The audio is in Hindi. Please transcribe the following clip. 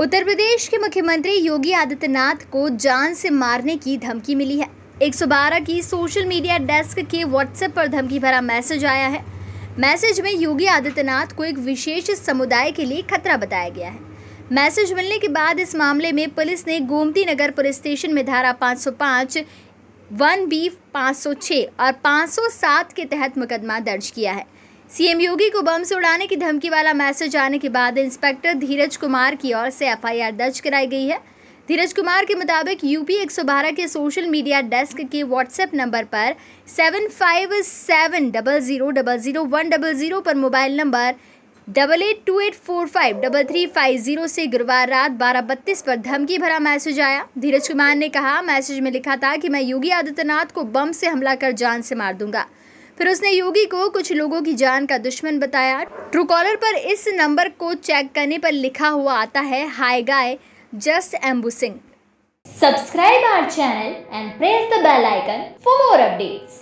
उत्तर प्रदेश के मुख्यमंत्री योगी आदित्यनाथ को जान से मारने की धमकी मिली है 112 की सोशल मीडिया डेस्क के व्हाट्सएप पर धमकी भरा मैसेज आया है मैसेज में योगी आदित्यनाथ को एक विशेष समुदाय के लिए खतरा बताया गया है मैसेज मिलने के बाद इस मामले में पुलिस ने गोमती नगर पुलिस स्टेशन में धारा 505, वन बी 506 और 507 के तहत मुकदमा दर्ज किया है सीएम योगी को बम से उड़ाने की धमकी वाला मैसेज आने के बाद इंस्पेक्टर धीरज कुमार की ओर से एफआईआर दर्ज कराई गई है धीरज कुमार के मुताबिक यूपी 112 के सोशल मीडिया डेस्क के व्हाट्सएप नंबर पर seven five seven double zero double zero one double zero पर mobile number double eight two eight four five double three five zero से गुरुवार रात बारह बत्तीस पर धमकी भरा मैसेज आया धीरज कुमार ने कहा मैसेज में लिखा था कि मैं योगी आदित्यनाथ को बम से हमला कर जान से मार दूंगा फिर उसने योगी को कुछ लोगों की जान का दुश्मन बताया ट्रूकॉलर पर इस नंबर को चेक करने पर लिखा हुआ आता है hi guys just amusing subscribe our channel and press the bell icon for more update